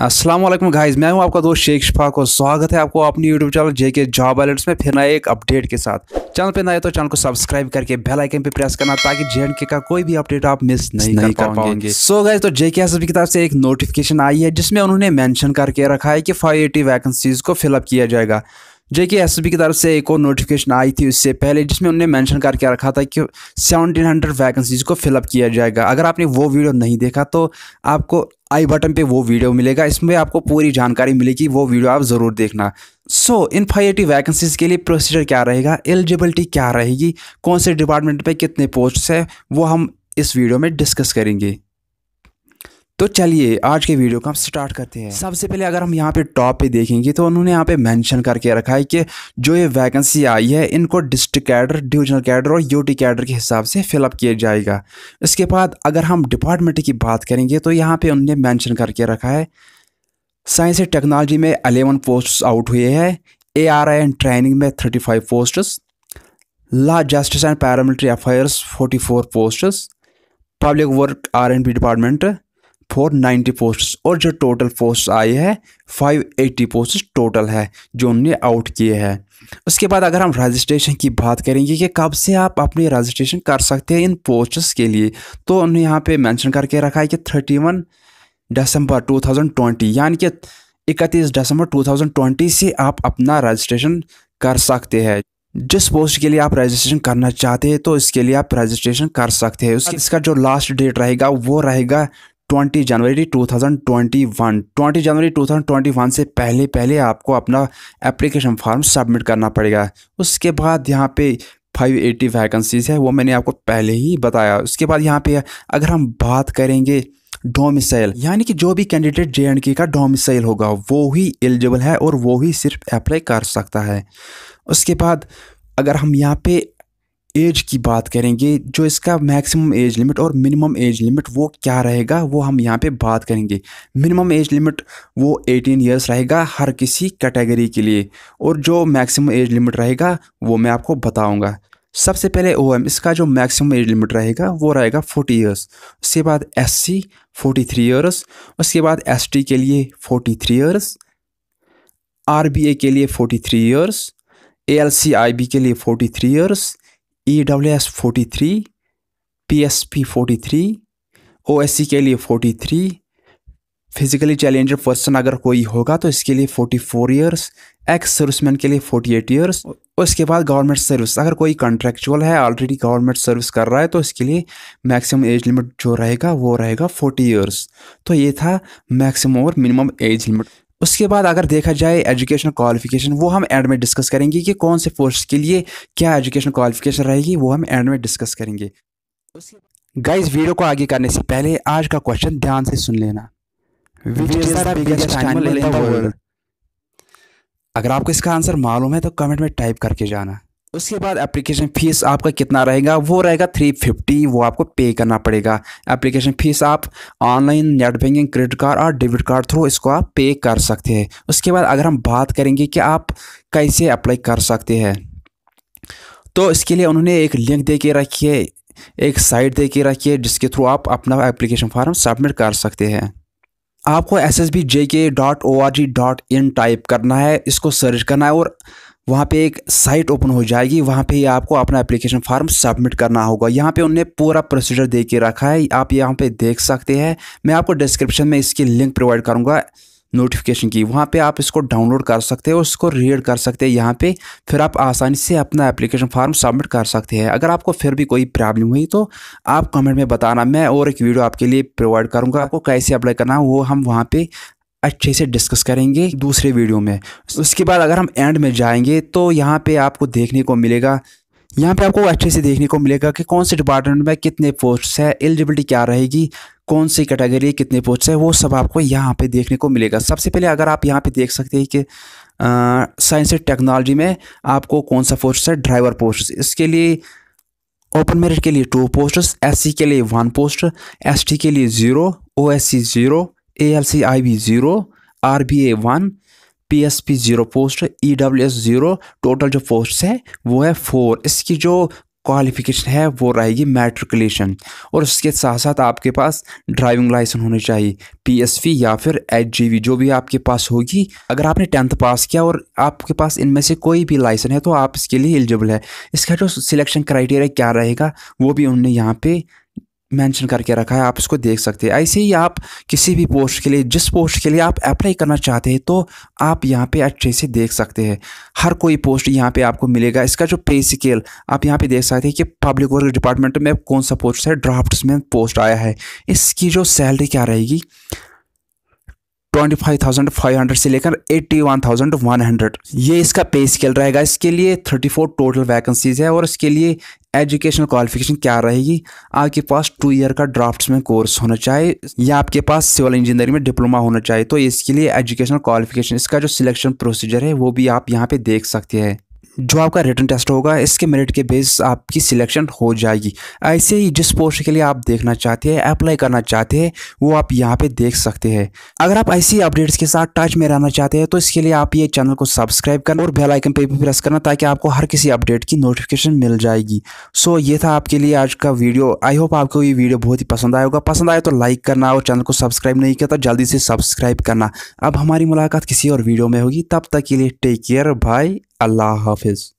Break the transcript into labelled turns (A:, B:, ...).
A: Aslam guys मैं हूं आपका दोस्त शेख शफाक और स्वागत है आपको अपनी यूट्यूब चैनल जे के जॉब अलर्ट्स में फिर नए एक अपडेट के साथ चैनल पे नए तो चैनल को सब्सक्राइब करके बेल आइकन पे प्रेस करना ताकि जे के का कोई भी अपडेट आप मिस नहीं, नहीं कर पाएंगे सो गाइज तो जे के की तरफ से एक नोटिफिकेशन आई है जिसमें उन्होंने मैंशन करके रखा है कि फाइव वैकेंसीज को फिलअप किया जाएगा जो कि एस की तरफ से एक और नोटिफिकेशन आई थी उससे पहले जिसमें उन्होंने मेंशन करके रखा था कि 1700 वैकेंसीज को फिलअप किया जाएगा अगर आपने वो वीडियो नहीं देखा तो आपको आई बटन पे वो वीडियो मिलेगा इसमें आपको पूरी जानकारी मिलेगी वो वीडियो आप ज़रूर देखना सो इन फाइव वैकेंसीज़ के लिए प्रोसीजर क्या रहेगा एलिजिबिलिटी क्या रहेगी कौन से डिपार्टमेंट पर कितने पोस्ट है वो हम इस वीडियो में डिस्कस करेंगे तो चलिए आज के वीडियो को हम स्टार्ट करते हैं सबसे पहले अगर हम यहाँ पे टॉप पे देखेंगे तो उन्होंने यहाँ पे मेंशन करके रखा है कि जो ये वैकेंसी आई है इनको डिस्ट्रिक्ट कैडर डिविजनल कैडर और यूटी कैडर के हिसाब से फिलअप किया जाएगा इसके बाद अगर हम डिपार्टमेंट की बात करेंगे तो यहाँ पर उन्होंने मैंशन करके रखा है साइंस एंड टेक्नोलॉजी में अलेवन पोस्ट आउट हुए हैं A R I and training में thirty five posts law justice and paramilitary affairs forty four post public work R and B department four ninety post और जो total post आए हैं five eighty post total है जो उनने out किए हैं उसके बाद अगर हम रजिस्ट्रेशन की बात करेंगे कि कब से आप अपनी रजिस्ट्रेशन कर सकते हैं इन पोस्ट्स के लिए तो उन्होंने यहाँ पे मेंशन करके रखा है कि थर्टी वन दिसंबर 2020 यानी कि इकतीस दिसंबर 2020 से आप अपना रजिस्ट्रेशन कर सकते हैं जिस पोस्ट के लिए आप रजिस्ट्रेशन करना चाहते हैं तो इसके लिए आप रजिस्ट्रेशन कर सकते हैं उसके इसका जो लास्ट डेट रहेगा वो रहेगा 20 जनवरी 2021 20 जनवरी 2021 से पहले पहले आपको अपना एप्लीकेशन फॉर्म सबमिट करना पड़ेगा उसके बाद यहाँ पे 580 वैकेंसीज है वो मैंने आपको पहले ही बताया उसके बाद यहाँ पे अगर हम बात करेंगे डोमिसाइल यानी कि जो भी कैंडिडेट जे एंड के का डोमिसाइल होगा वो ही एलिजिबल है और वो ही सिर्फ अप्लाई कर सकता है उसके बाद अगर हम यहाँ पे एज की बात करेंगे जो इसका मैक्सिमम एज लिमिट और मिनिमम एज लिमिट वो क्या रहेगा वो हम यहाँ पे बात करेंगे मिनिमम एज लिमिट वो 18 इयर्स रहेगा हर किसी कैटेगरी के लिए और जो मैक्सिमम एज लिमिट रहेगा वो मैं आपको बताऊँगा सबसे पहले ओ एम इसका जो मैक्सिमम एज लिमिट रहेगा वो रहेगा फोर्टी ईयर्स उसके बाद S C forty three years उसके बाद एस टी के लिए forty three years R B A के लिए forty three years A L C I B के लिए forty three years EWS 43, PSP 43, OSC के लिए 43, फिजिकली चैलेंजर पर्सन अगर कोई होगा तो इसके लिए 44 ईयर्स एक्स सर्विसमैन के लिए 48 एट ईयर्स उसके बाद गवर्नमेंट सर्विस अगर कोई कॉन्ट्रेक्चुअल है ऑलरेडी गवर्नमेंट सर्विस कर रहा है तो इसके लिए मैक्सिमम एज लिमिट जो रहेगा वो रहेगा 40 इयर्स तो ये था मैक्सिमम और मिनिमम एज लिमिट उसके बाद अगर देखा जाए एजुकेशन क्वालिफिकेशन वो हम एंड में डिस्कस करेंगे कि कौन से पोस्ट के लिए क्या एजुकेशन क्वालिफिकेशन रहेगी वो हम एंड में डिस्कस करेंगे गाइस वीडियो को आगे करने से पहले आज का क्वेश्चन ध्यान से सुन लेना अगर आपको इसका आंसर मालूम है तो कमेंट में टाइप करके जाना उसके बाद एप्लीकेशन फ़ीस आपका कितना रहेगा वो रहेगा थ्री फिफ्टी वो आपको पे करना पड़ेगा एप्लीकेशन फ़ीस आप online net banking credit card और डेबिट कार्ड थ्रू इसको आप पे कर सकते हैं उसके बाद अगर हम बात करेंगे कि आप कैसे अप्लाई कर सकते हैं तो इसके लिए उन्होंने एक लिंक दे के रखी है एक साइट दे के रखी है जिसके थ्रू आप अपना एप्लीकेशन फॉर्म सबमिट कर सकते हैं आपको S S B J K dot O R G dot in type करना है इसको सर्च करना है और वहाँ पे एक साइट ओपन हो जाएगी वहाँ पे आपको अपना एप्लीकेशन फॉर्म सबमिट करना होगा यहाँ पे उनने पूरा प्रोसीजर दे के रखा है आप यहाँ पे देख सकते हैं मैं आपको डिस्क्रिप्शन में इसकी लिंक प्रोवाइड करूँगा नोटिफिकेशन की वहाँ पे आप इसको डाउनलोड कर सकते हो उसको रीड कर सकते हैं यहाँ पे फिर आप आसानी से अपना एप्लीकेशन फॉर्म सबमिट कर सकते हैं अगर आपको फिर भी कोई प्रॉब्लम हुई तो आप कमेंट में बताना मैं और एक वीडियो आपके लिए प्रोवाइड करूँगा आपको कैसे अप्लाई करना है वो हम वहाँ पे अच्छे से डिस्कस करेंगे दूसरे वीडियो में उसके बाद अगर हम एंड में जाएंगे तो यहाँ पे आपको देखने को मिलेगा यहाँ पे आपको अच्छे से देखने को मिलेगा कि कौन से डिपार्टमेंट में कितने पोस्ट्स है एलिजिबिलिटी क्या रहेगी कौन सी कैटेगरी कितने पोस्ट है वो सब आपको यहाँ पे देखने को मिलेगा सबसे पहले अगर आप यहाँ पे देख सकते हैं कि साइंस एंड टेक्नोलॉजी में आपको कौन सा पोस्ट है ड्राइवर पोस्ट इसके लिए ओपन मेरिट के लिए टू पोस्ट एस के लिए वन पोस्ट एस के लिए zero O S C zero A L C I zero R B A one P S P zero post E W S zero total जो पोस्ट है वो है फोर इसकी जो क्वालिफिकेशन है वो रहेगी मैट्रिकुलेशन और उसके साथ साथ आपके पास ड्राइविंग लाइसेंस होनी चाहिए पी एस पी या फिर एच जी वी जो भी आपके पास होगी अगर आपने टेंथ पास किया और आपके पास इनमें से कोई भी लाइसेंस है तो आप इसके लिए एलिजिबल है इसका जो सिलेक्शन क्राइटेरिया क्या रहेगा वो भी उन्होंने यहाँ पर मेंशन करके रखा है आप इसको देख सकते हैं ऐसे ही आप किसी भी पोस्ट के लिए जिस पोस्ट के लिए आप अप्लाई करना चाहते हैं तो आप यहाँ पे अच्छे से देख सकते हैं हर कोई पोस्ट यहाँ पे आपको मिलेगा इसका जो पे स्केल आप यहाँ पे देख सकते हैं कि पब्लिक वर्क डिपार्टमेंट में कौन सा पोस्ट है ड्राफ्ट्स में पोस्ट आया है इसकी जो सैलरी क्या रहेगी twenty five thousand five hundred से लेकर 81,100 वन थाउजेंड वन हंड्रेड ये इसका पे स्केल रहेगा इसके लिए थर्टी फोर टोटल वैकेंसीज है और इसके लिए एजुकेशनल क्वालिफिकेशन क्या रहेगी आपके पास टू ईयर का ड्राफ्ट में कोर्स होना चाहिए या आपके पास सिविल इंजीनियरिंग में डिप्लोमा होना चाहिए तो इसके लिए एजुकेशनल क्वालिफिकेशन इसका जो सिलेक्शन प्रोसीजर है वो भी आप यहाँ पे देख सकते हैं जो आपका रिटर्न टेस्ट होगा इसके मेरिट के बेस आपकी सिलेक्शन हो जाएगी ऐसे ही जिस पोस्ट के लिए आप देखना चाहते हैं अप्लाई करना चाहते हैं वो आप यहाँ पे देख सकते हैं अगर आप ऐसी अपडेट्स के साथ टच में रहना चाहते हैं तो इसके लिए आप ये चैनल को सब्सक्राइब करना और बेलाइकन पर भी प्रेस करना ताकि आपको हर किसी अपडेट की नोटिफिकेशन मिल जाएगी सो ये था आपके लिए आज का वीडियो आई होप आपको ये वीडियो बहुत ही पसंद आएगा होगा पसंद आया तो लाइक करना और चैनल को सब्सक्राइब नहीं किया तो जल्दी से सब्सक्राइब करना अब हमारी मुलाकात किसी और वीडियो में होगी तब तक के लिए take care bye Allah Hafiz